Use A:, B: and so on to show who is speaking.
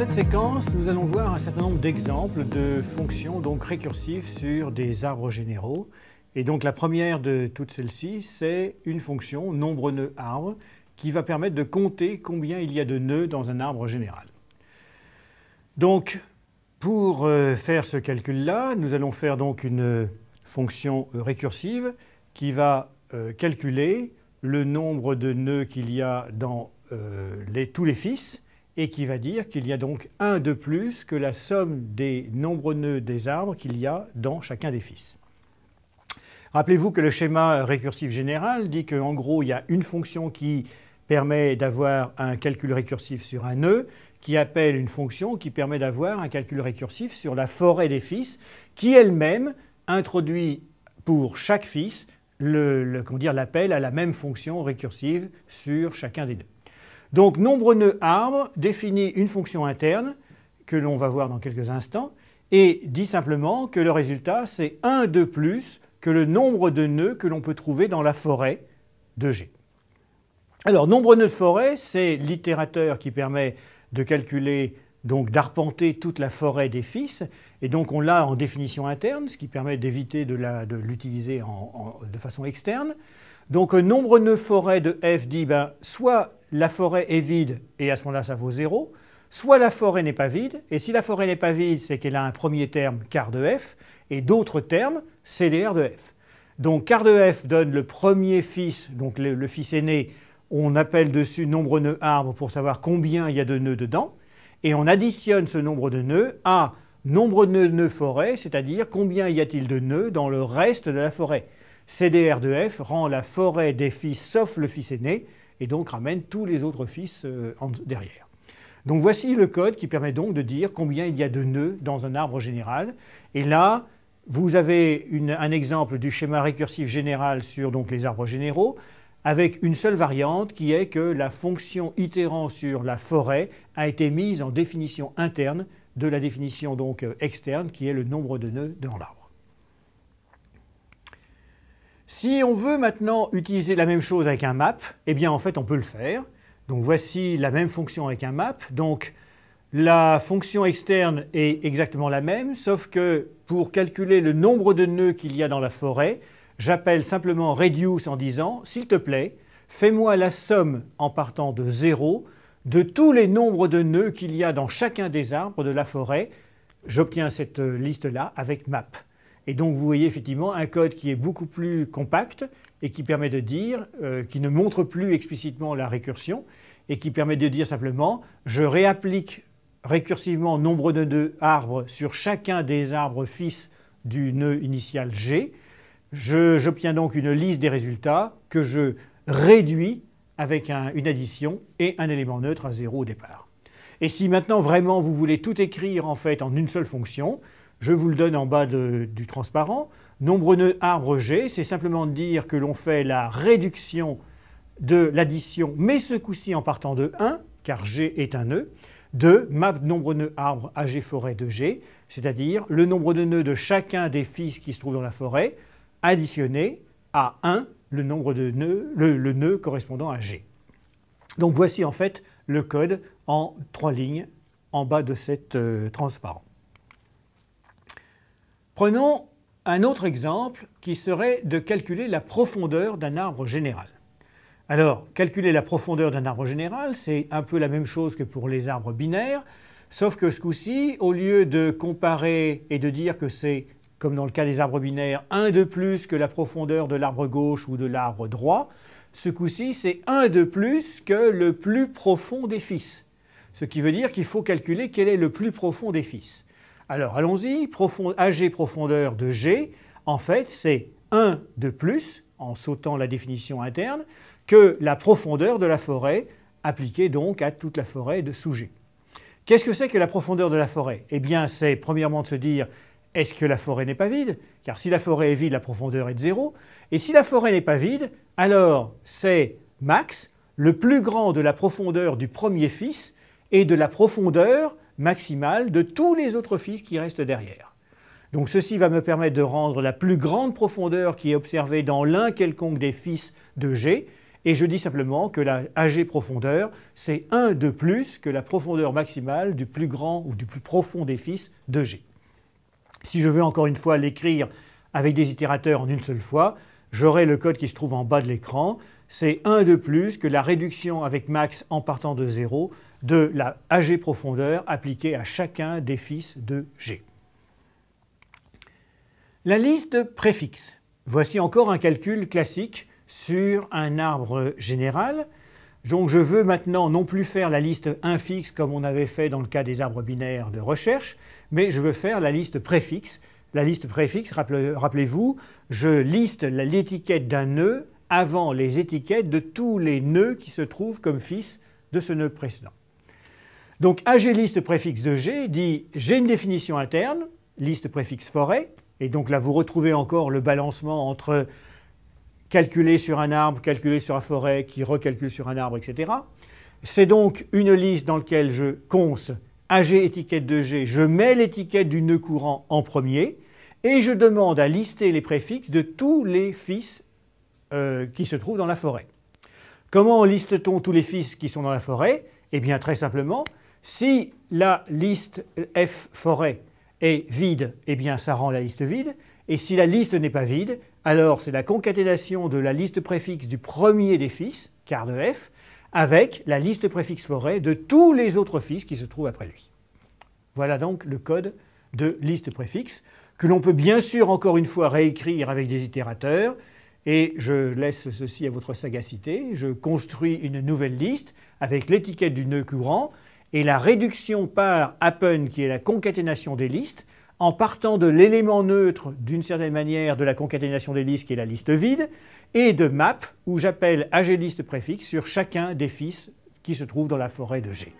A: cette séquence, nous allons voir un certain nombre d'exemples de fonctions donc récursives sur des arbres généraux. Et donc la première de toutes celles-ci, c'est une fonction nombre nœuds arbre qui va permettre de compter combien il y a de nœuds dans un arbre général. Donc pour euh, faire ce calcul-là, nous allons faire donc une fonction récursive qui va euh, calculer le nombre de nœuds qu'il y a dans euh, tous les fils et qui va dire qu'il y a donc un de plus que la somme des nombreux nœuds des arbres qu'il y a dans chacun des fils. Rappelez-vous que le schéma récursif général dit qu'en gros, il y a une fonction qui permet d'avoir un calcul récursif sur un nœud, qui appelle une fonction qui permet d'avoir un calcul récursif sur la forêt des fils, qui elle-même introduit pour chaque fils l'appel l'appel à la même fonction récursive sur chacun des nœuds. Donc nombre nœud arbre définit une fonction interne que l'on va voir dans quelques instants et dit simplement que le résultat c'est 1 de plus que le nombre de nœuds que l'on peut trouver dans la forêt de G. Alors nombre nœud de forêt, c'est l'itérateur qui permet de calculer donc d'arpenter toute la forêt des fils, et donc on l'a en définition interne, ce qui permet d'éviter de l'utiliser de, de, façon externe. Donc nombre nœuds forêt de f dit ben, soit la forêt est vide et à ce moment-là ça vaut 0, soit la forêt n'est pas vide, et si la forêt n'est pas vide, c'est qu'elle a un premier terme quart de f, et d'autres termes CDR de f. Donc quart de f donne le premier fils, donc le, fils aîné, on appelle dessus nombre de nœuds arbres pour savoir combien il y a de nœuds dedans, et on additionne ce nombre de nœuds à nombre de nœuds forêt, c'est-à-dire combien y a-t-il de nœuds dans le reste de la forêt. CDR de f rend la forêt des fils sauf le fils aîné et donc ramène tous les autres fils euh, derrière. Donc voici le code qui permet donc de dire combien il y a de nœuds dans un arbre général. Et là, vous avez un exemple du schéma récursif général sur donc, les arbres généraux avec une seule variante qui est que la fonction itérant sur la forêt a été mise en définition interne de la définition donc euh, externe qui est le nombre de nœuds dans l'arbre. Si on veut maintenant utiliser la même chose avec un map, eh bien en fait on peut le faire. Donc voici la même fonction avec un map. Donc la fonction externe est exactement la même, sauf que pour calculer le nombre de nœuds qu'il y a dans la forêt, j'appelle simplement reduce en disant s'il te plaît, fais-moi la somme en partant de 0 de tous les nombres de nœuds qu'il y a dans chacun des arbres de la forêt. J'obtiens cette euh, liste-là avec map. Et donc vous voyez effectivement un code qui est beaucoup plus compact et qui permet de dire, euh, qui ne montre plus explicitement la récursion, et qui permet de dire simplement, je réapplique récursivement nombre de nœuds arbres sur chacun des arbres fils du nœud initial G. J'obtiens donc une liste des résultats que je réduis avec une addition et un élément neutre à zéro au départ. Et si maintenant vraiment vous voulez tout écrire en fait en une seule fonction, je vous le donne en bas du transparent. Nombre nœud arbre G, c'est simplement de dire que l'on fait la réduction de l'addition, mais ce coup-ci en partant de 1, car G est un nœud, de map nombre nœud arbre AG forêt de G, c'est-à-dire le nombre de nœuds de chacun des fils qui se trouvent dans la forêt, additionné à 1 le nombre de le, nœud correspondant à G. Donc voici en fait le code en trois lignes en bas de cette transparence. Euh, transparent. Prenons un autre exemple qui serait de calculer la profondeur d'un arbre général. Alors, calculer la profondeur d'un arbre général, c'est un peu la même chose que pour les arbres binaires, sauf que ce coup-ci, au lieu de comparer et de dire que c'est, comme dans le cas des arbres binaires, 1 de plus que la profondeur de l'arbre gauche ou de l'arbre droit, ce coup-ci, c'est 1 de plus que le plus profond des fils. Ce qui veut dire qu'il faut calculer quel est le plus profond des fils. Alors allons-y, Profond, AG profondeur de G, en fait c'est 1 de plus, en sautant la définition interne, que la profondeur de la forêt, appliquée donc à toute la forêt de sous G. Qu'est-ce que c'est que la profondeur de la forêt Eh bien c'est premièrement de se dire est-ce que la forêt n'est pas vide Car si la forêt est vide, la profondeur est de zéro. Et si la forêt n'est pas vide, alors c'est max, le plus grand de la profondeur du premier fils et de la profondeur maximale de tous les autres fils qui restent derrière. Donc ceci va me permettre de rendre la plus grande profondeur qui est observée dans l'un quelconque des fils de G, et je dis simplement que la AG profondeur, c'est 1 de plus que la profondeur maximale du plus grand ou du plus profond des fils de G. Si je veux encore une fois l'écrire avec des itérateurs en une seule fois, j'aurai le code qui se trouve en bas de l'écran, c'est 1 de plus que la réduction avec max en partant de 0 de la AG profondeur appliquée à chacun des fils de G. La liste préfixe. Voici encore un calcul classique sur un arbre général. Donc je veux maintenant non plus faire la liste infixe comme on avait fait dans le cas des arbres binaires de recherche, mais je veux faire la liste préfixe. La liste préfixe, rappelez-vous, je liste l'étiquette d'un nœud avant les étiquettes de tous les nœuds qui se trouvent comme fils de ce nœud précédent. Donc AG-liste préfixe de G dit j'ai une définition interne, liste préfixe forêt, et donc là vous retrouvez encore le balancement entre calculer sur un arbre, calculer sur la forêt, qui recalcule sur un arbre, etc. C'est donc une liste dans laquelle je conce AG étiquette de G, je mets l'étiquette du nœud courant en premier, et je demande à lister les préfixes de tous les fils euh, qui se trouvent dans la forêt. Comment liste-t-on tous les fils qui sont dans la forêt Eh bien très simplement, si la liste F forêt est vide, eh bien ça rend la liste vide. Et si la liste n'est pas vide, alors c'est la concaténation de la liste préfixe du premier des fils, quart de F, avec la liste préfixe forêt de tous les autres fils qui se trouvent après lui. Voilà donc le code de liste préfixe que l'on peut bien sûr encore une fois réécrire avec des itérateurs. Et je laisse ceci à votre sagacité. Je construis une nouvelle liste avec l'étiquette du nœud courant et la réduction par happen, qui est la concaténation des listes, en partant de l'élément neutre, d'une certaine manière, de la concaténation des listes, qui est la liste vide, et de map, où j'appelle aglist préfixe sur chacun des fils qui se trouvent dans la forêt de G.